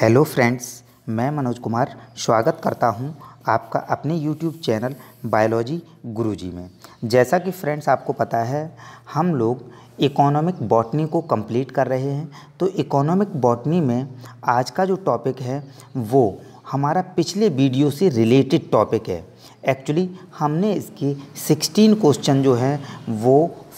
Hello friends मैं मनोज कुमार स्वागत करता हूं आपका अपने यूट्यूब चैनल बायोलॉजी गुरुजी में जैसा कि फ्रेंड्स आपको पता है हम लोग इकोनॉमिक बॉटनी को कंप्लीट कर रहे हैं तो इकोनॉमिक बॉटनी में आज का जो टॉपिक है वो हमारा पिछले वीडियो से रिलेटेड टॉपिक है एक्चुअली हमने इसके 16 क्वेश्चन जो हैं वो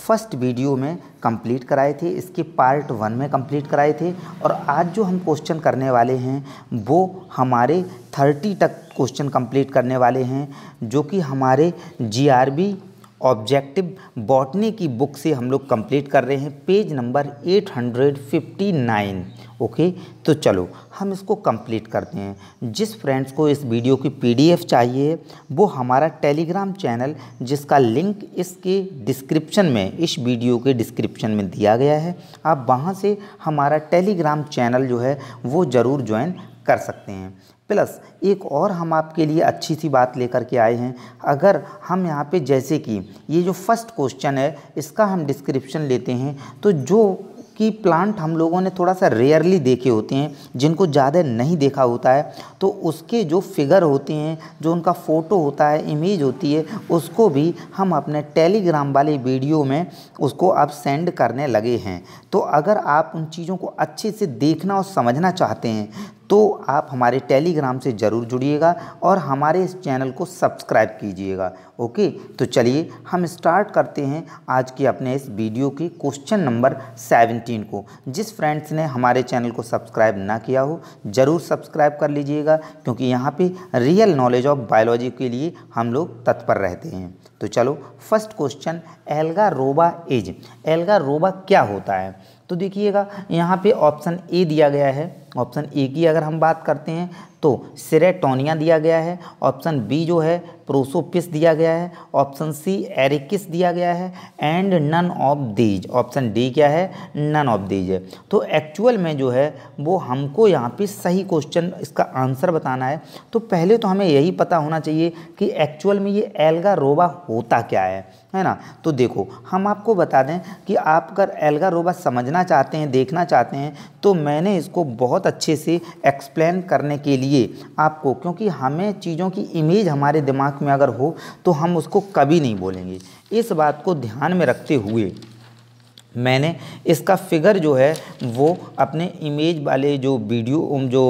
फर्स्ट वीडियो में कंप्लीट कराए थे इसके पार्ट वन में कंप्लीट कराए थे और आज जो हम क्वेश्चन करने वाले हैं वो हमारे थर्टी तक क्वेश्चन कंप्लीट करने वाले हैं जो कि हमारे जीआरबी ऑब्जेक्टिव बॉटनी की बुक से हम लोग कंप्लीट कर रहे हैं पेज नंबर 859 ओके तो चलो हम इसको कंप्लीट करते हैं जिस फ्रेंड्स को इस वीडियो की पीडीएफ चाहिए वो हमारा टेलीग्राम चैनल जिसका लिंक इसके डिस्क्रिप्शन में इस वीडियो के डिस्क्रिप्शन में दिया गया है आप वहाँ से हमारा टेलीग्राम चैनल जो है वो ज़रूर ज्वाइन कर सकते हैं प्लस एक और हम आपके लिए अच्छी सी बात लेकर के आए हैं अगर हम यहाँ पे जैसे कि ये जो फर्स्ट क्वेश्चन है इसका हम डिस्क्रिप्शन लेते हैं तो जो कि प्लांट हम लोगों ने थोड़ा सा रेयरली देखे होते हैं जिनको ज़्यादा नहीं देखा होता है तो उसके जो फिगर होते हैं जो उनका फ़ोटो होता है इमेज होती है उसको भी हम अपने टेलीग्राम वाले वीडियो में उसको अब सेंड करने लगे हैं तो अगर आप उन चीज़ों को अच्छे से देखना और समझना चाहते हैं तो आप हमारे टेलीग्राम से ज़रूर जुड़िएगा और हमारे इस चैनल को सब्सक्राइब कीजिएगा ओके तो चलिए हम स्टार्ट करते हैं आज की अपने इस वीडियो के क्वेश्चन नंबर सेवनटीन को जिस फ्रेंड्स ने हमारे चैनल को सब्सक्राइब ना किया हो ज़रूर सब्सक्राइब कर लीजिएगा क्योंकि यहाँ पे रियल नॉलेज ऑफ बायोलॉजी के लिए हम लोग तत्पर रहते हैं तो चलो first question algarroba as algarroba क्या होता है तो देखिएगा यहाँ पे ऑप्शन ए दिया गया है ऑप्शन ए की अगर हम बात करते हैं तो सिरेटोनिया दिया गया है ऑप्शन बी जो है प्रोसोपिस दिया गया है ऑप्शन सी एरिकिस दिया गया है and none of these option D क्या है नन ऑफ दीज है तो एक्चुअल में जो है वो हमको यहाँ पे सही क्वेश्चन इसका आंसर बताना है तो पहले तो हमें यही पता होना चाहिए कि एक्चुअल में ये एल्गा रोबा होता क्या है है ना तो देखो हम आपको बता दें कि आप अगर एल्गा रोबा समझना चाहते हैं देखना चाहते हैं तो मैंने इसको बहुत अच्छे से एक्सप्लेन करने के लिए आपको क्योंकि हमें चीज़ों की इमेज हमारे दिमाग में अगर हो तो हम उसको कभी नहीं बोलेंगे इस बात को ध्यान में रखते हुए मैंने इसका फिगर जो है वो अपने इमेज वाले जो वीडियो जो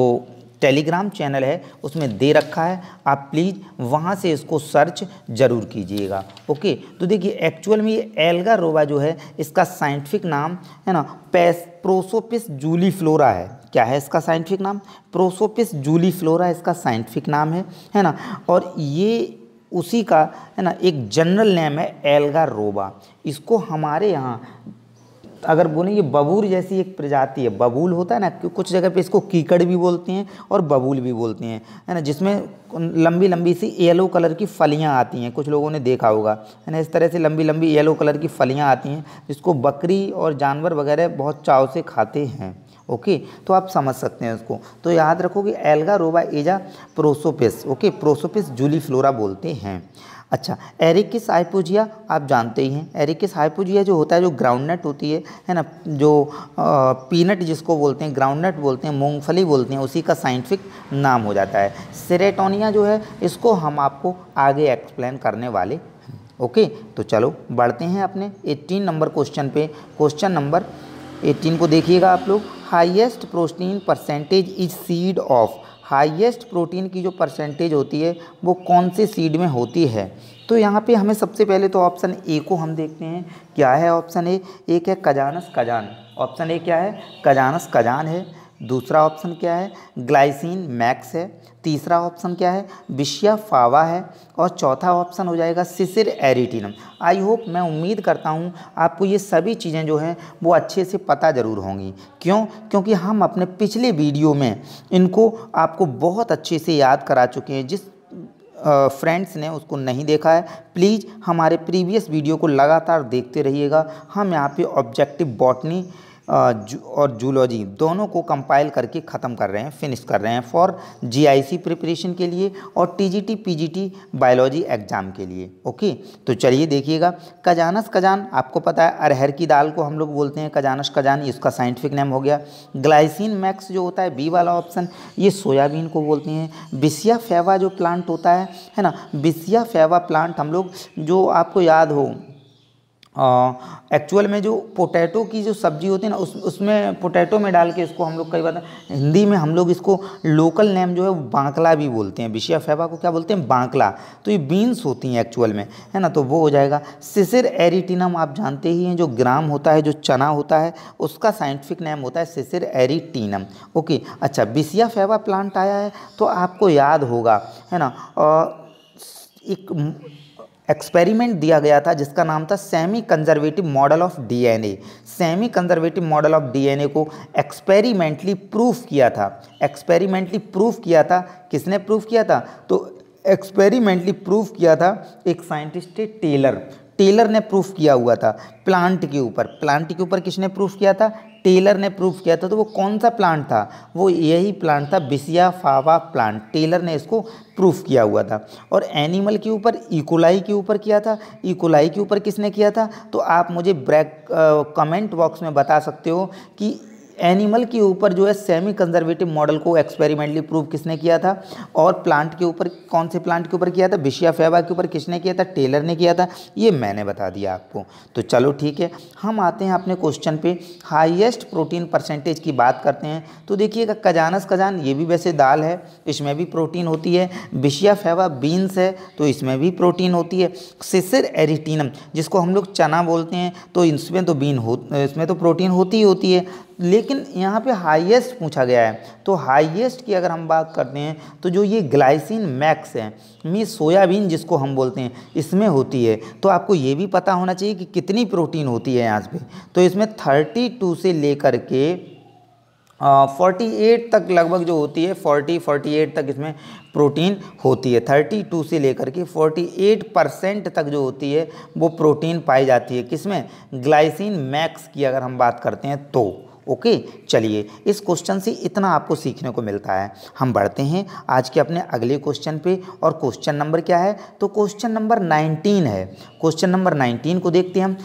टेलीग्राम चैनल है उसमें दे रखा है आप प्लीज़ वहाँ से इसको सर्च ज़रूर कीजिएगा ओके तो देखिए एक्चुअल में ये एल्गा रोबा जो है इसका साइंटिफिक नाम है ना पैस प्रोसोपिस जूली फ्लोरा है क्या है इसका साइंटिफिक नाम प्रोसोपिस जूली फ्लोरा इसका साइंटिफिक नाम है है ना और ये उसी का है ना एक जनरल नेम है एल्गा रोबा इसको हमारे यहाँ अगर बोलें ये बबूल जैसी एक प्रजाति है बबूल होता है ना कुछ जगह पे इसको कीकड़ भी बोलते हैं और बबूल भी बोलते हैं है ना जिसमें लंबी लंबी सी येलो कलर की फलियाँ आती हैं कुछ लोगों ने देखा होगा है ना इस तरह से लंबी लंबी येलो कलर की फलियाँ आती हैं जिसको बकरी और जानवर वगैरह बहुत चाव से खाते हैं ओके तो आप समझ सकते हैं उसको तो याद रखो कि algarroba as a prosopis okay prosopis juliflora बोलते हैं अच्छा एरिकिस हाइपोजिया आप जानते ही हैं एरिकिस हाइपोजिया जो होता है जो ग्राउंडनट होती है है ना जो आ, पीनट जिसको बोलते हैं ग्राउंडनट बोलते हैं मूंगफली बोलते हैं उसी का साइंटिफिक नाम हो जाता है सेरेटोनिया जो है इसको हम आपको आगे एक्सप्लेन करने वाले ओके तो चलो बढ़ते हैं अपने एट्टीन नंबर क्वेश्चन पे क्वेश्चन नंबर एट्टीन को देखिएगा आप लोग highest protein percentage is seed of highest protein की जो परसेंटेज होती है वो कौन से सीड में होती है तो यहाँ पे हमें सबसे पहले तो ऑप्शन ए को हम देखते हैं क्या है ऑप्शन ए एक है कजानस कजान ऑप्शन ए क्या है कजानस कजान है दूसरा ऑप्शन क्या है ग्लाइसिन मैक्स है तीसरा ऑप्शन क्या है विशिया फावा है और चौथा ऑप्शन हो जाएगा सिसिर एरिटिनम आई होप मैं उम्मीद करता हूँ आपको ये सभी चीज़ें जो हैं वो अच्छे से पता ज़रूर होंगी क्यों क्योंकि हम अपने पिछले वीडियो में इनको आपको बहुत अच्छे से याद करा चुके हैं जिस फ्रेंड्स ने उसको नहीं देखा है प्लीज़ हमारे प्रीवियस वीडियो को लगातार देखते रहिएगा हम यहाँ पे ऑब्जेक्टिव बॉटनी जू, और जूलॉजी दोनों को कंपाइल करके ख़त्म कर रहे हैं फिनिश कर रहे हैं फॉर जीआईसी प्रिपरेशन के लिए और टीजीटी पीजीटी बायोलॉजी एग्ज़ाम के लिए ओके तो चलिए देखिएगा कजानस कजान आपको पता है अरहर की दाल को हम लोग बोलते हैं कजानस कजान इसका साइंटिफिक नेम हो गया ग्लाइसिन मैक्स जो होता है बी वाला ऑप्शन ये सोयाबीन को बोलते हैं बिसिया फेवा जो प्लांट होता है है ना बिसिया फेवा प्लांट हम लोग जो आपको याद हो एक्चुअल में जो पोटैटो की जो सब्जी होती है ना उस उसमें पोटैटो में डाल के इसको हम लोग कई बार हिंदी में हम लोग इसको लोकल नेम जो है बांकला भी बोलते हैं बिशिया फैबा को क्या बोलते हैं बांकला तो ये बीन्स होती हैं एक्चुअल में है ना तो वो हो जाएगा सिसिर एरिटिनम आप जानते ही हैं जो ग्राम होता है जो चना होता है उसका साइंटिफिक नेम होता है सिसिर एरिटिनम ओके अच्छा बिशिया फैबा प्लांट आया है तो आपको याद होगा है ना एक एक्सपेरिमेंट दिया गया था जिसका नाम था semi conservative model of DNA semi conservative model of DNA को एक्सपेरिमेंटली प्रूफ किया था एक्सपेरिमेंटली प्रूफ किया था किसने प्रूफ किया था तो एक्सपेरिमेंटली प्रूफ किया था एक साइंटिस्ट टेलर टेलर ने प्रूफ किया हुआ था प्लांट के ऊपर प्लांट के ऊपर किसने प्रूफ किया था टेलर ने प्रूफ किया था तो वो कौन सा प्लांट था वो यही प्लांट था बिसिया फावा प्लांट टेलर ने इसको प्रूफ किया हुआ था और एनिमल के ऊपर इकोलाई के ऊपर किया था इकोलाई के ऊपर किसने किया था तो आप मुझे ब्रैक कमेंट बॉक्स में बता सकते हो कि एनिमल के ऊपर जो है सेमी कंजर्वेटिव मॉडल को एक्सपेरिमेंटली प्रूव किसने किया था और प्लांट के ऊपर कौन से प्लांट के ऊपर किया था बिशिया फेबा के ऊपर किसने किया था टेलर ने किया था ये मैंने बता दिया आपको तो चलो ठीक है हम आते हैं अपने क्वेश्चन पे हाईएस्ट प्रोटीन परसेंटेज की बात करते हैं तो देखिएगा कजानस कजान ये भी वैसे दाल है इसमें भी प्रोटीन होती है बिशिया फेवा बीन्स है तो इसमें भी प्रोटीन होती है सिसर एरिटीनम जिसको हम लोग चना बोलते हैं तो इसमें तो बीन हो इसमें तो प्रोटीन होती ही होती है लेकिन यहाँ पे हाईएस्ट पूछा गया है तो हाईएस्ट की अगर हम बात करते हैं तो जो ये ग्लाइसिन मैक्स है मी सोयाबीन जिसको हम बोलते हैं इसमें होती है तो आपको ये भी पता होना चाहिए कि कितनी प्रोटीन होती है यहाँ पे तो इसमें थर्टी टू से लेकर के फोर्टी एट तक लगभग जो होती है फोर्टी फोर्टी एट तक इसमें प्रोटीन होती है थर्टी टू से लेकर के फोर्टी एट परसेंट तक जो होती है वो प्रोटीन पाई जाती है किसमें ग्लाइसिन मैक्स की अगर हम बात करते हैं तो ओके चलिए इस क्वेश्चन से इतना आपको सीखने को मिलता है हम बढ़ते हैं आज के अपने अगले क्वेश्चन पे और क्वेश्चन नंबर क्या है तो क्वेश्चन नंबर नाइनटीन है क्वेश्चन नंबर नाइनटीन को देखते हैं हम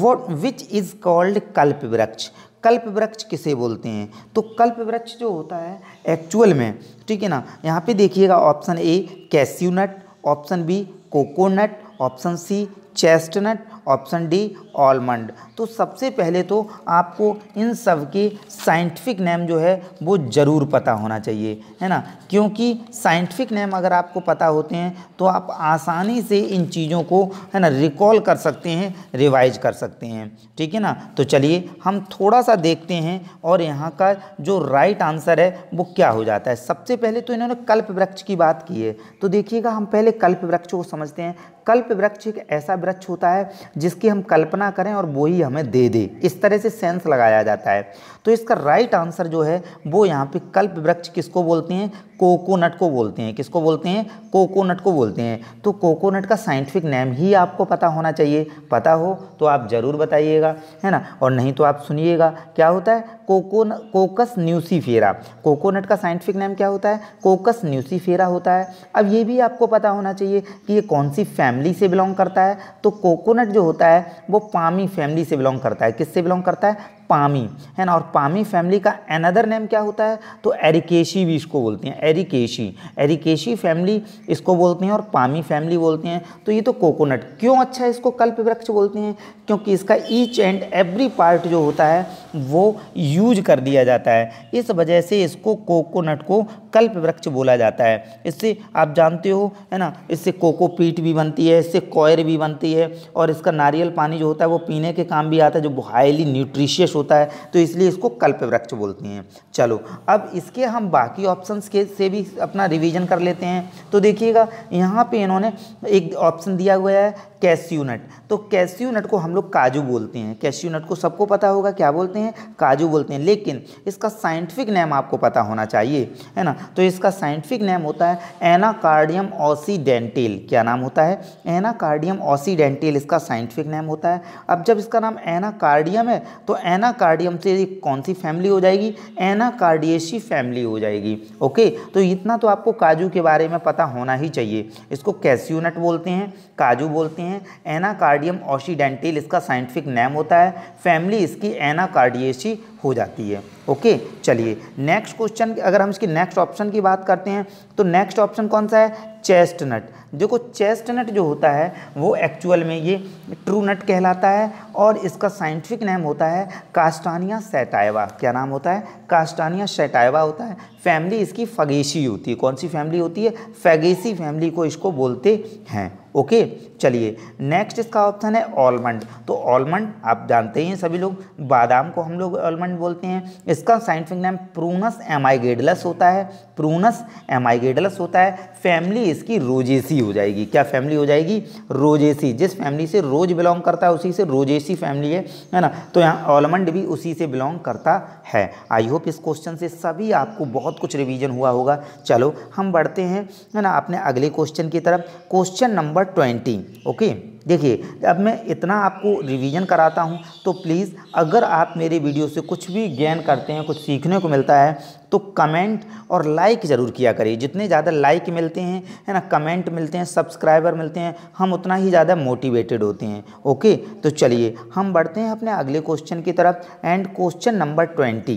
वॉट विच इज़ कॉल्ड कल्प वृक्ष कल्प वृक्ष किसे बोलते हैं तो कल्प वृक्ष जो होता है एक्चुअल में ठीक है ना यहाँ पे देखिएगा option A cashew nut option B coconut option C chestnut option D almond तो सबसे पहले तो आपको इन सब के साइंटिफिक नेम जो है वो ज़रूर पता होना चाहिए है ना क्योंकि साइंटिफिक नेम अगर आपको पता होते हैं तो आप आसानी से इन चीज़ों को है ना रिकॉल कर सकते हैं रिवाइज कर सकते हैं ठीक है ना तो चलिए हम थोड़ा सा देखते हैं और यहाँ का जो राइट आंसर है वो क्या हो जाता है सबसे पहले तो इन्होंने कल्प वृक्ष की बात की है तो देखिएगा हम पहले कल्प वृक्ष को समझते हैं कल्प वृक्ष एक ऐसा वृक्ष होता है जिसकी हम कल्पना करें और वो ही हमें दे दे इस तरह से सेंस लगाया जाता है तो इसका राइट आंसर जो है वो यहाँ पे कल्प वृक्ष किसको बोलते हैं कोकोनट को बोलते हैं किसको बोलते हैं कोकोनट को बोलते हैं तो कोकोनट का साइंटिफिक नेम ही आपको पता होना चाहिए पता हो तो आप ज़रूर बताइएगा है ना और नहीं तो आप सुनिएगा क्या होता है कोकोन कोकस न्यूसीफेरा कोकोनट का साइंटिफिक नेम क्या होता है कोकस न्यूसीफेरा होता है अब ये भी आपको पता होना चाहिए कि ये कौन सी फैमिली से बिलोंग करता है तो कोकोनट जो होता है वो पामी फैमिली से बिलोंग करता है किससे बिलोंग करता है पामी है ना और पामी फैमिली का एनदर नेम क्या होता है तो एरिकेशी भी इसको बोलते हैं एरिकेशी एरिकेशी फैमिली इसको बोलते हैं और पामी फैमिली बोलते हैं तो ये तो कोकोनट क्यों अच्छा है इसको कल्प वृक्ष बोलते हैं क्योंकि इसका ईच एंड एवरी पार्ट जो होता है वो यूज कर दिया जाता है इस वजह से इसको कोकोनट को कल्प वृक्ष बोला जाता है इससे आप जानते हो है ना इससे कोको भी बनती है इससे कॉयर भी बनती है और इसका नारियल पानी जो होता है वो पीने के काम भी आता है जो हाईली न्यूट्रिशियस होता है तो इसलिए इसको कल्प वृक्ष बोलते हैं चलो अब इसके हम बाकी ऑप्शंस के से भी अपना रिवीजन कर लेते हैं तो देखिएगा यहाँ पे इन्होंने एक ऑप्शन दिया हुआ है कैस्यू नट तो कैस्यू नट को हम लोग काजू बोलते हैं कैस्यू नट को सबको पता होगा क्या बोलते हैं काजू बोलते हैं लेकिन इसका साइंटिफिक नेम आपको पता होना चाहिए है ना तो इसका साइंटिफिक नेम होता है एनाकार्डियम ऑसीडेंटेल क्या नाम होता है एनाकार्डियम ऑसीडेंटेल इसका साइंटिफिक नेम होता है अब जब इसका नाम एनाकार्डियम है तो एना एनाकार्डियम से कौन सी फैमिली हो जाएगी एनाकार्डियसी फैमिली हो जाएगी ओके तो इतना तो आपको काजू के बारे में पता होना ही चाहिए इसको कैस्यूनट बोलते हैं काजू बोलते हैं एनाकार्डियम ऑसीडेंटिल इसका साइंटिफिक नेम होता है फैमिली इसकी एनाकार्डियसी हो जाती है ओके चलिए नेक्स्ट क्वेश्चन अगर हम इसकी नेक्स्ट ऑप्शन की बात करते हैं तो नेक्स्ट ऑप्शन कौन सा है चेस्ट नट देखो चेस्ट नट जो होता है वो एक्चुअल में ये ट्रू नट कहलाता है और इसका साइंटिफिक नेम होता है कास्टानिया सेटाइवा क्या नाम होता है कास्टानिया सेटाइवा होता है फैमिली इसकी फगेसी होती है कौन सी फैमिली होती है फैगेसी फैमिली को इसको बोलते हैं ओके चलिए नेक्स्ट इसका ऑप्शन है ऑलमंड तो ऑलमंड आप जानते ही हैं सभी लोग बादाम को हम लोग ऑलमंड बोलते हैं इसका साइंटिफिक नाम प्रूनस एमाइगेडलस होता है प्रूनस एमाइगेडलस होता है फैमिली इसकी रोजेसी हो जाएगी क्या फैमिली हो जाएगी रोजेसी जिस फैमिली से रोज बिलोंग करता है उसी से रोजेसी फैमिली है है ना तो यहाँ ऑलमंड भी उसी से बिलोंग करता है आई होप इस क्वेश्चन से सभी आपको बहुत कुछ रिविजन हुआ होगा चलो हम बढ़ते हैं है ना अपने अगले क्वेश्चन की तरफ क्वेश्चन नंबर ट्वेंटी ओके देखिए अब मैं इतना आपको रिवीजन कराता हूँ तो प्लीज़ अगर आप मेरे वीडियो से कुछ भी गेन करते हैं कुछ सीखने को मिलता है तो कमेंट और लाइक ज़रूर किया करिए जितने ज़्यादा लाइक मिलते हैं है ना कमेंट मिलते हैं सब्सक्राइबर मिलते हैं हम उतना ही ज़्यादा मोटिवेटेड होते हैं ओके तो चलिए हम बढ़ते हैं अपने अगले क्वेश्चन की तरफ एंड क्वेश्चन नंबर ट्वेंटी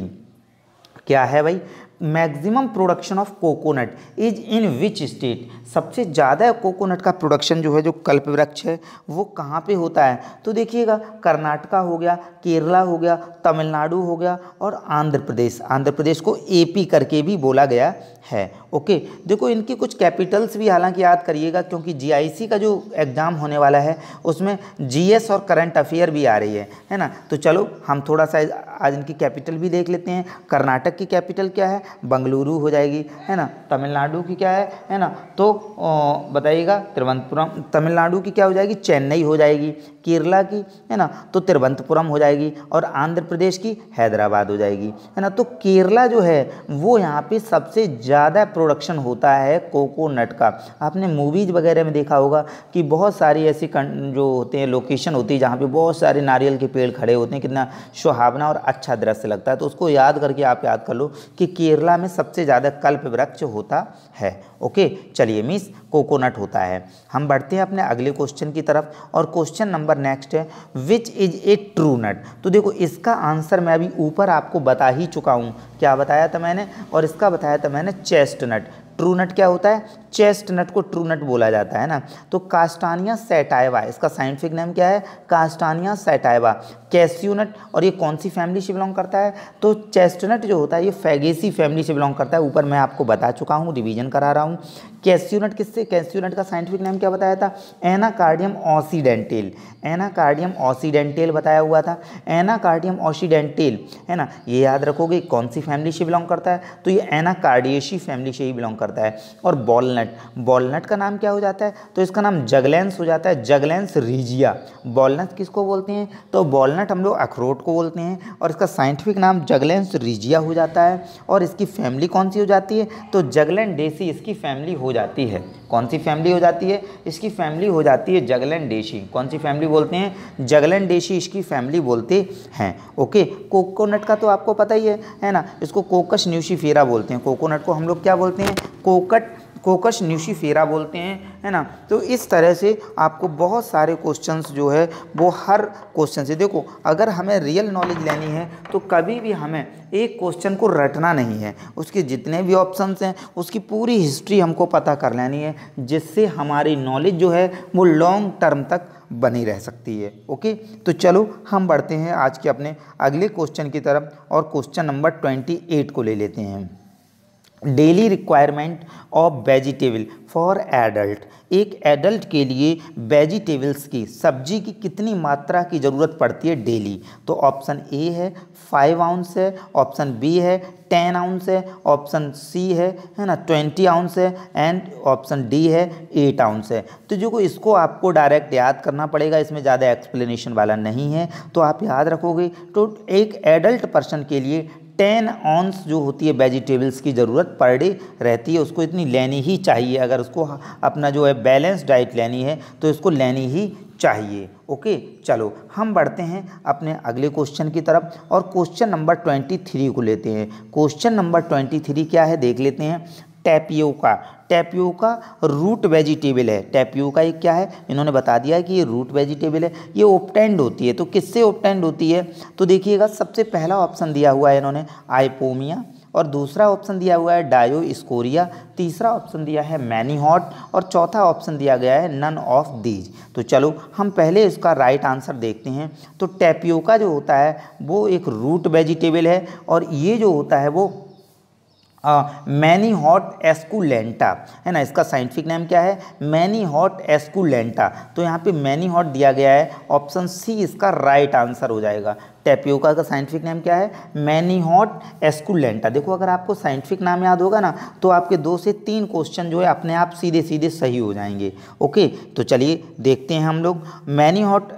क्या है भाई maximum production of coconut is in which state सबसे ज़्यादा कोकोनट का प्रोडक्शन जो है जो कल्प वृक्ष है वो कहाँ पे होता है तो देखिएगा कर्नाटका हो गया केरला हो गया तमिलनाडु हो गया और आंध्र प्रदेश आंध्र प्रदेश को एपी करके भी बोला गया है ओके देखो इनकी कुछ कैपिटल्स भी हालांकि याद करिएगा क्योंकि जी का जो एग्ज़ाम होने वाला है उसमें जी और करंट अफेयर भी आ रही है है ना तो चलो हम थोड़ा सा आज इनकी कैपिटल भी देख लेते हैं कर्नाटक की कैपिटल क्या है बंगलुरु हो जाएगी है ना तमिलनाडु की क्या है है ना तो बताइएगा तिरुवंतपुरम तमिलनाडु की क्या हो जाएगी चेन्नई हो जाएगी केरला की है ना तो तिरुवंतपुरम हो जाएगी और आंध्र प्रदेश की हैदराबाद हो जाएगी है ना तो केरला जो है वो यहाँ पे सबसे ज़्यादा प्रोडक्शन होता है कोकोनट का आपने मूवीज़ वगैरह में देखा होगा कि बहुत सारी ऐसी जो होते हैं लोकेशन होती है जहाँ पे बहुत सारे नारियल के पेड़ खड़े होते हैं कितना सुहावना और अच्छा दृश्य लगता है तो उसको याद करके आप याद कर लो कि केरला केरला में सबसे ज़्यादा कल्प वृक्ष होता है ओके चलिए मिस कोकोनट होता है हम बढ़ते हैं अपने अगले क्वेश्चन की तरफ और क्वेश्चन नंबर नेक्स्ट है विच इज ए ट्रू नट तो देखो इसका आंसर मैं अभी ऊपर आपको बता ही चुका हूँ क्या बताया था मैंने और इसका बताया था मैंने चेस्ट नट ट्रू नट क्या होता है चेस्ट नट को ट्रू नट बोला जाता है ना तो कास्टानिया सेटाइवा इसका साइंटिफिक नेम क्या है कास्टानिया सेटाइवा कैस्यू नट और ये कौन सी फैमिली से बिलोंग करता है तो चेस्टनट जो होता है ये फैगेसी फैमिली से बिलोंग करता है ऊपर मैं आपको बता चुका हूँ रिविजन करा रहा हूँ कैस्यू नट किससे कैस्यू नट का साइंटिफिक नेम क्या बताया था एनाकार्डियम ऑसीडेंटेल एनाकार्डियम ऑसीडेंटेल बताया हुआ था एनाकार्डियम ऑसीडेंटेल है ना ये याद रखोगे कौन सी फैमिली से बिलोंग करता है तो ये एनाकार्डियशी फैमिली से ही बिलोंग करता है और बॉल बॉलनट बॉलनट का नाम क्या हो जाता है तो इसका नाम जगलेंस हो जाता है जगलेंस रीजिया बॉलनट किसको बोलते हैं तो बॉलनट हम लोग अखरोट को बोलते हैं और इसका साइंटिफिक नाम जगलेंस रीजिया हो जाता है और इसकी फैमिली कौन सी हो जाती है तो जगलैन डेसी इसकी फैमिली हो जाती है कौन सी फैमिली हो जाती है इसकी फैमिली हो जाती है जगलैन डेशी कौन सी फैमिली बोलते हैं जगलैन डेशी इसकी फैमिली बोलते हैं ओके कोकोनट का तो आपको पता ही है है ना इसको कोकस न्यूशीफेरा बोलते हैं कोकोनट को हम लोग क्या बोलते हैं कोकट कोकश न्यूशीफेरा बोलते हैं है ना तो इस तरह से आपको बहुत सारे क्वेश्चंस जो है वो हर क्वेश्चन से देखो अगर हमें रियल नॉलेज लेनी है तो कभी भी हमें एक क्वेश्चन को रटना नहीं है उसके जितने भी ऑप्शंस हैं उसकी पूरी हिस्ट्री हमको पता कर लेनी है जिससे हमारी नॉलेज जो है वो लॉन्ग टर्म तक बनी रह सकती है ओके तो चलो हम बढ़ते हैं आज के अपने अगले क्वेश्चन की तरफ और क्वेश्चन नंबर ट्वेंटी एट को ले लेते हैं daily requirement of vegetable for adult एक एडल्ट के लिए वेजिटेबल्स की सब्जी की कितनी मात्रा की ज़रूरत पड़ती है डेली तो ऑप्शन ए है फाइव आउंस है ऑप्शन बी है टेन आउंस है ऑप्शन सी है है ना ट्वेंटी आउंस है एंड ऑप्शन डी है एट आउंस है तो जो को इसको आपको डायरेक्ट याद करना पड़ेगा इसमें ज़्यादा एक्सप्लेनेशन वाला नहीं है तो आप याद रखोगे तो एक एडल्ट पर्सन के लिए टेन ऑन्स जो होती है वेजिटेबल्स की ज़रूरत पर डे रहती है उसको इतनी लेनी ही चाहिए अगर उसको अपना जो है बैलेंस डाइट लेनी है तो इसको लेनी ही चाहिए ओके चलो हम बढ़ते हैं अपने अगले क्वेश्चन की तरफ और क्वेश्चन नंबर ट्वेंटी थ्री को लेते हैं क्वेश्चन नंबर ट्वेंटी थ्री क्या है देख लेते हैं टैपियोका टैपियोका रूट वेजिटेबल है टैपियोका ये क्या है इन्होंने बता दिया कि ये रूट वेजिटेबल है ये ओपटेंड होती है तो किससे ओपटेंड होती है तो देखिएगा सबसे पहला ऑप्शन दिया हुआ है इन्होंने आइपोमिया और दूसरा ऑप्शन दिया हुआ है डायो स्कोरिया तीसरा ऑप्शन दिया है मैनी हॉट और चौथा ऑप्शन दिया गया है नन ऑफ दीज तो चलो हम पहले इसका राइट आंसर देखते हैं तो टैपियोका जो होता है वो एक रूट वेजिटेबल है और ये जो होता है वो मैनी हॉट एस्कुलेंटा है ना इसका साइंटिफिक नेम क्या है मैनी हॉट एस्कुलेंटा तो यहाँ पे मैनी हॉट दिया गया है ऑप्शन सी इसका राइट right आंसर हो जाएगा टेपियोका का साइंटिफिक नेम क्या है मैनी हॉट एस्कुलेंटा देखो अगर आपको साइंटिफिक नाम याद होगा ना तो आपके दो से तीन क्वेश्चन जो है अपने आप सीधे सीधे सही हो जाएंगे ओके तो चलिए देखते हैं हम लोग मैनी हॉट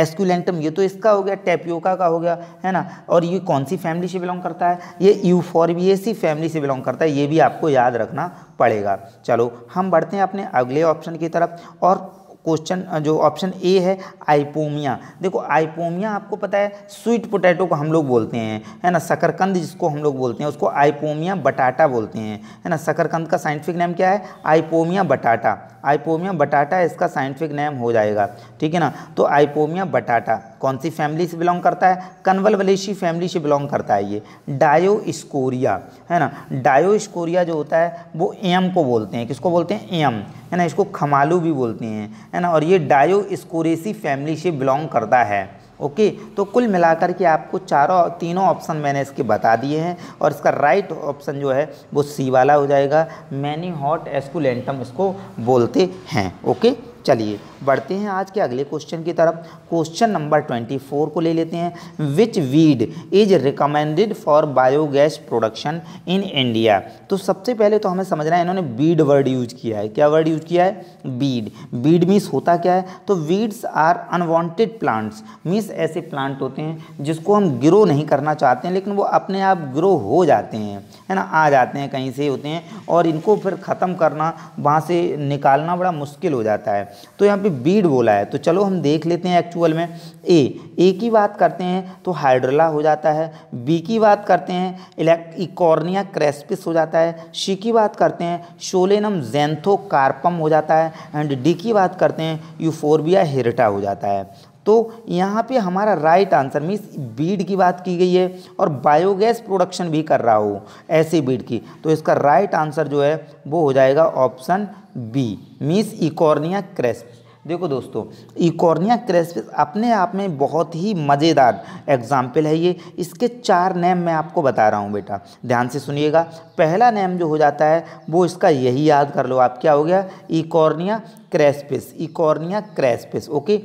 एस्कुलेंटम ये तो इसका हो गया टेपियोका का हो गया है ना और ये कौन सी फैमिली से बिलोंग करता है ये यूफॉर्बियसी फैमिली से बिलोंग करता है ये भी आपको याद रखना पड़ेगा चलो हम बढ़ते हैं अपने अगले ऑप्शन की तरफ और क्वेश्चन जो ऑप्शन ए है आइपोमिया देखो आइपोमिया आपको पता है स्वीट पोटैटो को हम लोग बोलते हैं है ना शकरकंद जिसको हम लोग बोलते हैं उसको आइपोमिया बटाटा बोलते हैं है ना शकरकंद का साइंटिफिक नेम क्या है आइपोमिया बटाटा आइपोमिया बटाटा इसका साइंटिफिक नेम हो जाएगा ठीक है ना तो आइपोमिया बटाटा कौन सी फैमिली से बिलोंग करता है वलेशी फैमिली से बिलोंग करता है ये डायोस्कोरिया है ना डायोस्कोरिया जो होता है वो एम को बोलते हैं किसको बोलते हैं एम है ना इसको खमालू भी बोलते हैं है ना और ये डायोस्कोरेसी फैमिली से बिलोंग करता है ओके तो कुल मिलाकर के आपको चारों तीनों ऑप्शन मैंने इसके बता दिए हैं और इसका राइट ऑप्शन जो है वो सी वाला हो जाएगा मैनी हॉट एस्कुलेंटम इसको बोलते हैं ओके चलिए बढ़ते हैं आज के अगले क्वेश्चन की तरफ क्वेश्चन नंबर ट्वेंटी फोर को ले लेते हैं which weed is recommended for biogas production in India तो सबसे पहले तो हमें समझना है इन्होंने बीड वर्ड यूज किया है क्या वर्ड यूज किया है बीड बीड मीन्स होता क्या है तो weeds are unwanted plants means ऐसे प्लांट होते हैं जिसको हम ग्रो नहीं करना चाहते हैं लेकिन वो अपने आप ग्रो हो जाते हैं है ना आ जाते हैं कहीं से होते हैं और इनको फिर ख़त्म करना वहाँ से निकालना बड़ा मुश्किल हो जाता है तो यहाँ पर पे बीड बोला है तो चलो हम देख लेते हैं एक्चुअल में ए ए की बात करते हैं तो हाइड्रोला हो जाता है बी की बात करते हैं इलेक्ट इकॉर्निया क्रेस्पिस हो जाता है सी की बात करते हैं शोलेनम जैंथोकार्पम हो जाता है एंड डी की बात करते हैं यूफोरबिया हेरिटा हो जाता है तो यहाँ पे हमारा राइट आंसर मीन्स बीड की बात की गई है और बायोगैस प्रोडक्शन भी कर रहा हो ऐसे बीड की तो इसका राइट आंसर जो है वो हो जाएगा option B means Eichhornia crassipes देखो दोस्तों इकोर्निया क्रेसपिस अपने आप में बहुत ही मज़ेदार एग्जाम्पल है ये इसके चार नेम मैं आपको बता रहा हूँ बेटा ध्यान से सुनिएगा पहला नेम जो हो जाता है वो इसका यही याद कर लो आप क्या हो गया Eichhornia crassipes Eichhornia crassipes okay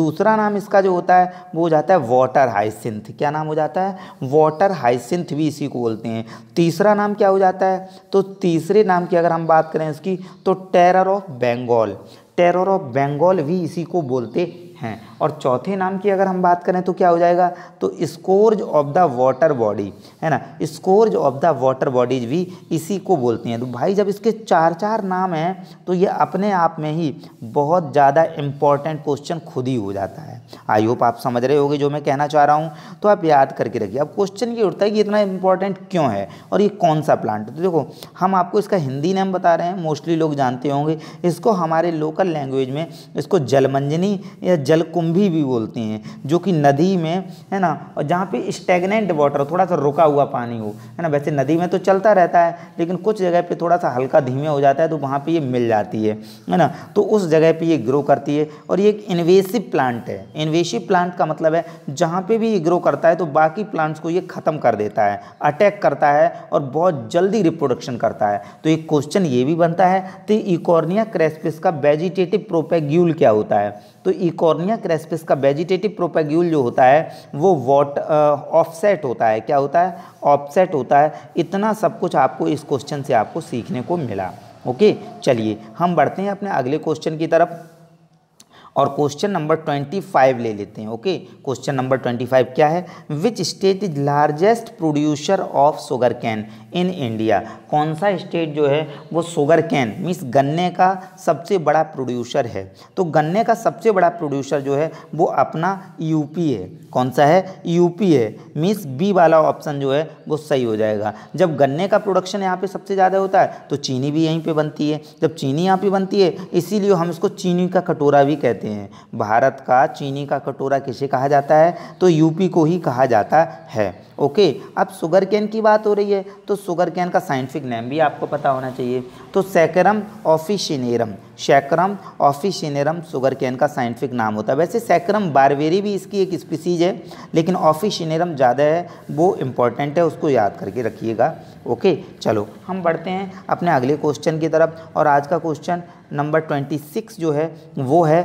दूसरा नाम इसका जो होता है वो हो जाता है वाटर हाइसिंथ क्या नाम हो जाता है वाटर हाइसिंथ भी इसी को बोलते हैं तीसरा नाम क्या हो जाता है तो तीसरे नाम की अगर हम बात करें इसकी तो terror of Bengal terror of Bengal भी इसी को बोलते हैं और चौथे नाम की अगर हम बात करें तो क्या हो जाएगा तो scourge of the water body है ना scourge of the water bodies भी इसी को बोलती हैं तो भाई जब इसके चार चार नाम हैं तो ये अपने आप में ही बहुत ज़्यादा इम्पॉर्टेंट क्वेश्चन खुद ही हो जाता है आई होप आप समझ रहे होगे जो मैं कहना चाह रहा हूँ तो आप याद करके रखिए अब क्वेश्चन ये उठता है कि इतना इम्पोर्टेंट क्यों है और ये कौन सा प्लांट है तो देखो हम आपको इसका हिंदी नेम बता रहे हैं मोस्टली लोग जानते होंगे इसको हमारे लोकल लैंग्वेज में इसको जलमंजनी या जलकुम कुंभी भी बोलते हैं जो कि नदी में है ना और जहाँ पे स्टेगनेंट वाटर थोड़ा सा रुका हुआ पानी हो है ना वैसे नदी में तो चलता रहता है लेकिन कुछ जगह पे थोड़ा सा हल्का धीमे हो जाता है तो वहाँ पे ये मिल जाती है है ना तो उस जगह पे ये ग्रो करती है और ये एक इन्वेसिव प्लांट है इन्वेसिव प्लांट का मतलब है जहाँ पर भी ये ग्रो करता है तो बाकी प्लांट्स को ये ख़त्म कर देता है अटैक करता है और बहुत जल्दी रिप्रोडक्शन करता है तो एक क्वेश्चन ये भी बनता है तो इकोर्निया क्रेस्पिस का वेजिटेटिव प्रोपेग्यूल क्या होता है तो इकोर्निया e. क्रेस्पिस का वेजिटेटिव प्रोपेग्यूल जो होता है वो वॉट ऑफसेट uh, होता है क्या होता है ऑफसेट होता है इतना सब कुछ आपको इस क्वेश्चन से आपको सीखने को मिला ओके चलिए हम बढ़ते हैं अपने अगले क्वेश्चन की तरफ और क्वेश्चन नंबर ट्वेंटी फाइव ले लेते हैं okay question number twenty five क्या है which state is largest producer of sugar cane in India कौन सा स्टेट जो है वो शुगर कैन मीन्स गन्ने का सबसे बड़ा प्रोड्यूसर है तो गन्ने का सबसे बड़ा प्रोड्यूसर जो है वो अपना यूपी है कौन सा है यूपी है मीन्स बी वाला ऑप्शन जो है वो सही हो जाएगा जब गन्ने का प्रोडक्शन यहाँ पे सबसे ज़्यादा होता है तो चीनी भी यहीं पे बनती है जब चीनी यहाँ पे बनती है इसीलिए हम इसको चीनी का कटोरा भी कहते हैं कहते हैं भारत का चीनी का कटोरा किसे कहा जाता है तो यूपी को ही कहा जाता है ओके अब शुगर कैन की बात हो रही है तो शुगर कैन का साइंटिफिक नेम भी आपको पता होना चाहिए तो Saccharum officinarum Saccharum officinarum sugar cane का साइंटिफिक नाम होता है वैसे सैकरम बारवेरी भी इसकी एक स्पीसीज है लेकिन ऑफिशिनेरम ज़्यादा है वो इम्पॉर्टेंट है उसको याद करके रखिएगा ओके चलो हम बढ़ते हैं अपने अगले क्वेश्चन की तरफ और आज का क्वेश्चन नंबर ट्वेंटी सिक्स जो है वो है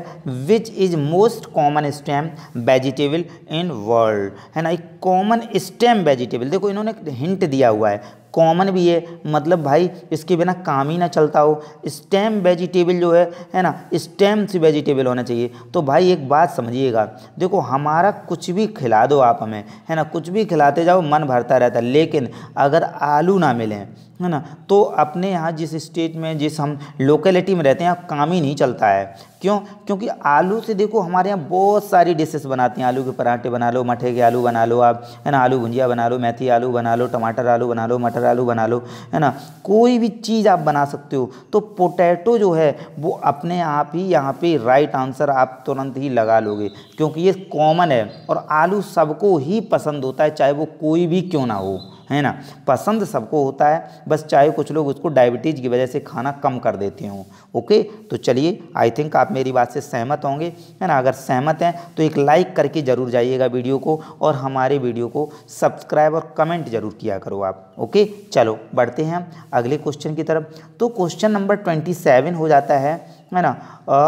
which is most common stem vegetable in world है ना एक कॉमन स्टेम वेजिटेबल देखो इन्होंने हिंट दिया हुआ है कॉमन भी है मतलब भाई इसके बिना काम ही ना चलता हो स्टेम वेजिटेबल जो है है ना स्टेम से वेजिटेबल होना चाहिए तो भाई एक बात समझिएगा देखो हमारा कुछ भी खिला दो आप हमें है ना कुछ भी खिलाते जाओ मन भरता रहता है लेकिन अगर आलू ना मिलें है ना तो अपने यहाँ जिस स्टेट में जिस हम लोकेलिटी में रहते हैं काम ही नहीं चलता है क्यों क्योंकि आलू से देखो हमारे यहाँ बहुत सारी डिशेस बनाते हैं आलू के पराठे बना लो मठे के आलू बना लो आप है ना आलू भुंजिया बना लो मेथी आलू बना लो टमाटर आलू बना लो मटर आलू बना लो है ना कोई भी चीज़ आप बना सकते हो तो पोटैटो जो है वो अपने आप ही यहाँ पे राइट आंसर आप तुरंत ही लगा लोगे क्योंकि ये कॉमन है और आलू सबको ही पसंद होता है चाहे वो कोई भी क्यों ना हो है ना पसंद सबको होता है बस चाहे कुछ लोग उसको डायबिटीज़ की वजह से खाना कम कर देते हों ओके तो चलिए आई थिंक आप मेरी बात से सहमत होंगे है ना अगर सहमत हैं तो एक लाइक करके ज़रूर जाइएगा वीडियो को और हमारे वीडियो को सब्सक्राइब और कमेंट ज़रूर किया करो आप ओके चलो बढ़ते हैं हम अगले क्वेश्चन की तरफ तो क्वेश्चन नंबर ट्वेंटी सेवन हो जाता है है ना आ,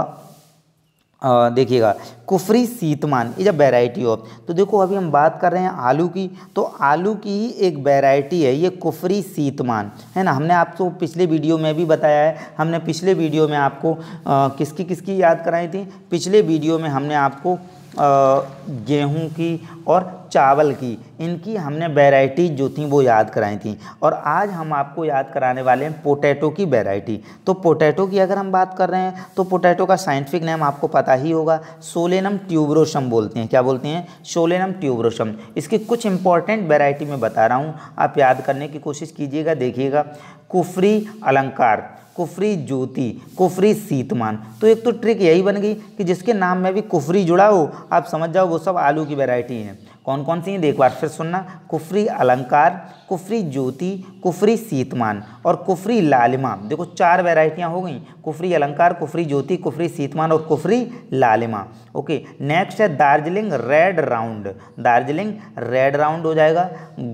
देखिएगा Kufri Sheetman is a variety of तो देखो अभी हम बात कर रहे हैं आलू की तो आलू की ही एक वेराइटी है ये कुफरी सीतमान है ना हमने आपको पिछले वीडियो में भी बताया है हमने पिछले वीडियो में आपको आ, किसकी किसकी याद कराई थी पिछले वीडियो में हमने आपको गेहूं की और चावल की इनकी हमने वैरायटी जो थी वो याद कराई थी और आज हम आपको याद कराने वाले हैं पोटैटो की वेराइटी तो पोटैटो की अगर हम बात कर रहे हैं तो पोटैटो का साइंटिफिक नेम आपको पता ही होगा सोलेनम ट्यूब्रोशम बोलते हैं क्या बोलते हैं सोलेनम ट्यूब्रोशम इसकी कुछ इंपॉर्टेंट वेराइटी मैं बता रहा हूँ आप याद करने की कोशिश कीजिएगा देखिएगा कुफरी अलंकार कुफरी ज्योति कुफरी सीतमान तो एक तो ट्रिक यही बन गई कि जिसके नाम में भी कुफरी जुड़ा हो आप समझ जाओ वो सब आलू की वैरायटी हैं कौन कौन सी हैं एक बार फिर सुनना कुफरी अलंकार कुफरी ज्योति कुफरी सीतमान और कुफरी लालिमा देखो चार वैरायटियां हो गई कुफरी अलंकार कुफरी ज्योति कुफरी सीतमान और कुफरी लालिमा ओके नेक्स्ट है Darjeeling red round Darjeeling red round हो जाएगा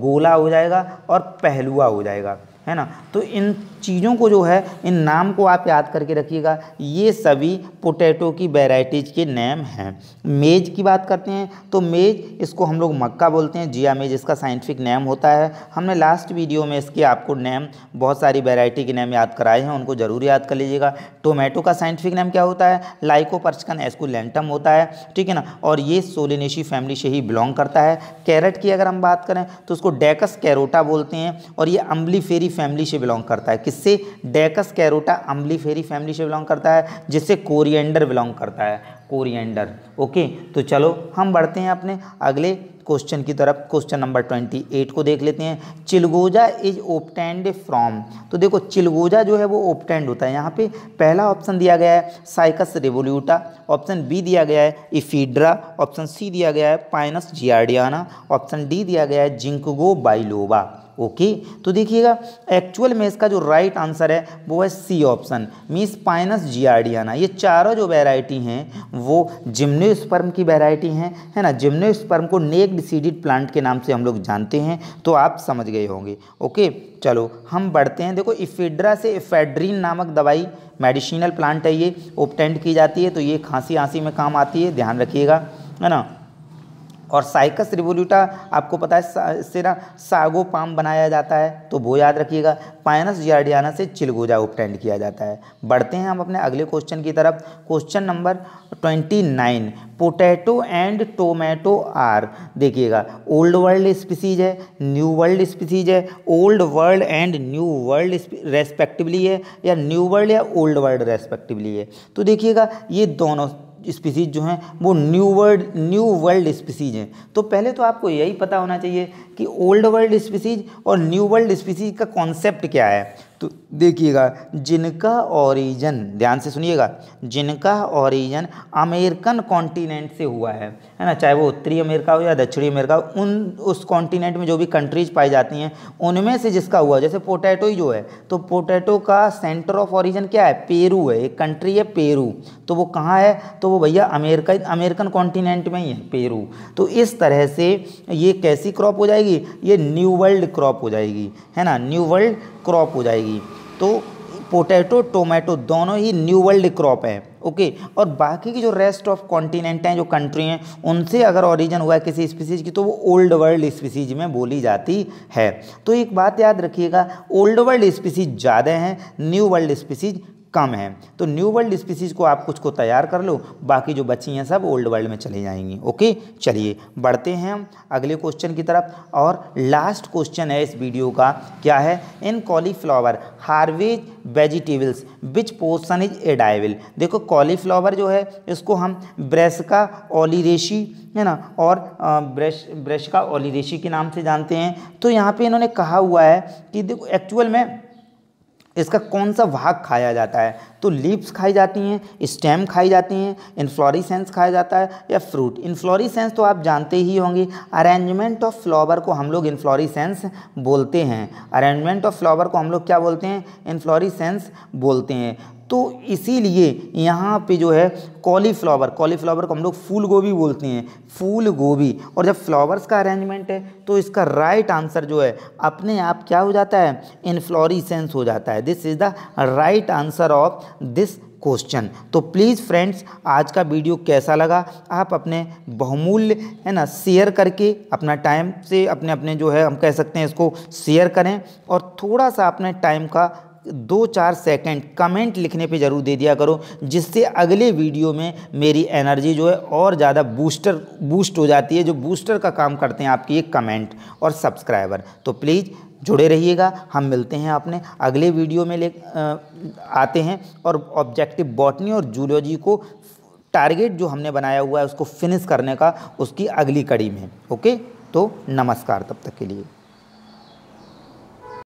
गोला हो जाएगा और पहलुआ हो जाएगा है ना तो इन चीज़ों को जो है इन नाम को आप याद करके रखिएगा ये सभी पोटैटो की वेराइटीज़ के नेम हैं मेज की बात करते हैं तो मेज इसको हम लोग मक्का बोलते हैं जिया मेज इसका साइंटिफिक नेम होता है हमने लास्ट वीडियो में इसके आपको नेम बहुत सारी वेराइटी के नेम याद कराए हैं उनको ज़रूर याद कर लीजिएगा टोमेटो का साइंटिफिक नेम क्या होता है लाइको पर्चकन एस्कुलेंटम होता है ठीक है ना और ये सोलिनेशी फैमिली से ही बिलोंग करता है कैरेट की अगर हम बात करें तो उसको डेकस कैरोटा बोलते हैं और ये अम्बली फेरी फैमिली से बिलोंग करता है किससे Daucus carota Umbelliferae family से बिलोंग करता है जिससे कोरिएंडर बिलोंग करता है कोरिएंडर ओके तो चलो हम बढ़ते हैं अपने अगले क्वेश्चन की तरफ क्वेश्चन नंबर ट्वेंटी एट को देख लेते हैं चिलगोजा इज ओपटेंड फ्रॉम तो देखो चिलगोजा जो है वो ओपटेंड होता है यहाँ पे पहला ऑप्शन दिया गया है साइकस रेवोल्यूटा ऑप्शन बी दिया गया है इफीड्रा ऑप्शन सी दिया गया है पाइनस जियाडियाना ऑप्शन डी दिया गया है जिंकगो बाइलोबा ओके तो देखिएगा एक्चुअल में इसका जो राइट आंसर है वो है सी ऑप्शन मीस पाइनस जियाडियाना ये चारों जो वेराइटी हैं वो जिम्नोस्पर्म की वेराइटी हैं है ना जिम्नोस्पर्म को नेक्ड सीडिड प्लांट के नाम से हम लोग जानते हैं तो आप समझ गए होंगे ओके चलो हम बढ़ते हैं देखो इफेड्रा से इफेड्रीन नामक दवाई मेडिसिनल प्लांट है ये ओपटेंट की जाती है तो ये खांसी आंसी में काम आती है ध्यान रखिएगा है ना और साइकस रिवोल्यूटा आपको पता है इससे ना सागो पाम बनाया जाता है तो वो याद रखिएगा पाइनस जियार्डियाना से चिलगोजा उपटेंड किया जाता है बढ़ते हैं हम अपने अगले क्वेश्चन की तरफ question number twenty nine potato and tomato are देखिएगा ओल्ड वर्ल्ड स्पीसीज है न्यू वर्ल्ड स्पीसीज है old world and new world respectively है या न्यू वर्ल्ड या ओल्ड वर्ल्ड रेस्पेक्टिवली है तो देखिएगा ये दोनों स्पीसीज जो हैं वो new world new world species हैं तो पहले तो आपको यही पता होना चाहिए कि ओल्ड वर्ल्ड स्पीसीज और न्यू वर्ल्ड स्पीसीज का कॉन्सेप्ट क्या है तो देखिएगा जिनका ओरिजन ध्यान से सुनिएगा जिनका ओरिजन अमेरिकन कॉन्टिनेंट से हुआ है है ना चाहे वो उत्तरी अमेरिका हो या दक्षिणी अमेरिका हो उन उस कॉन्टिनेंट में जो भी कंट्रीज पाई जाती हैं उनमें से जिसका हुआ जैसे पोटैटो ही जो है तो पोटैटो का सेंटर ऑफ ऑरिजन क्या है पेरू है एक कंट्री है पेरू तो वो कहाँ है तो वो भैया अमेरिका अमेरिकन कॉन्टिनेंट में ही है पेरू तो इस तरह से ये कैसी क्रॉप हो जाएगी ये न्यू वर्ल्ड क्रॉप हो जाएगी है ना न्यू वर्ल्ड क्रॉप हो जाएगी तो पोटैटो टोमेटो दोनों ही न्यू वर्ल्ड क्रॉप है ओके और बाकी की जो रेस्ट ऑफ कॉन्टिनेंट हैं जो कंट्री हैं उनसे अगर ओरिजिन हुआ है किसी स्पीसीज की तो वो ओल्ड वर्ल्ड स्पीसीज में बोली जाती है तो एक बात याद रखिएगा ओल्ड वर्ल्ड स्पीसीज ज़्यादा हैं न्यू वर्ल्ड स्पीसीज कम है तो न्यू वर्ल्ड स्पीसीज़ को आप कुछ को तैयार कर लो बाकी जो बची हैं सब ओल्ड वर्ल्ड में चली जाएंगी ओके चलिए बढ़ते हैं हम अगले क्वेश्चन की तरफ और लास्ट क्वेश्चन है इस वीडियो का क्या है in cauliflower harvest vegetables which portion is edible देखो कॉलीफ्लावर जो है इसको हम ब्रेसका ओलीरेशी है ना और ब्रश ब्रश का ओलीरेशी के नाम से जानते हैं तो यहाँ पे इन्होंने कहा हुआ है कि देखो एक्चुअल में इसका कौन सा भाग खाया जाता है तो लीव्स खाई जाती हैं स्टेम खाई जाती हैं इन्फ्लोरिसेंस खाया जाता है या फ्रूट इन्फ्लोरिसेंस तो आप जानते ही होंगे अरेंजमेंट ऑफ फ्लावर को हम लोग इन्फ्लोरिसेंस बोलते हैं अरेंजमेंट ऑफ फ्लावर को हम लोग क्या बोलते हैं इन्फ्लोरिसेंस बोलते हैं तो इसीलिए यहाँ पे जो है कॉलीफ्लावर कॉलीफ्लावर को हम लोग फूल गोभी बोलते हैं फूल गोभी और जब फ्लावर्स का अरेंजमेंट है तो इसका राइट आंसर जो है अपने आप क्या हो जाता है इनफ्लोरिसेंस हो जाता है this is the right answer of this question तो प्लीज़ फ्रेंड्स आज का वीडियो कैसा लगा आप अपने बहुमूल्य है ना शेयर करके अपना टाइम से अपने अपने जो है हम कह सकते हैं इसको शेयर करें और थोड़ा सा अपने टाइम का दो चार सेकंड कमेंट लिखने पे ज़रूर दे दिया करो जिससे अगले वीडियो में मेरी एनर्जी जो है और ज़्यादा बूस्टर बूस्ट हो जाती है जो बूस्टर का काम करते हैं आपकी ये कमेंट और सब्सक्राइबर तो प्लीज़ जुड़े रहिएगा हम मिलते हैं आपने अगले वीडियो में ले आ, आते हैं और ऑब्जेक्टिव बॉटनी और जूलॉजी को टारगेट जो हमने बनाया हुआ है उसको फिनिश करने का उसकी अगली कड़ी में ओके तो नमस्कार तब तक के लिए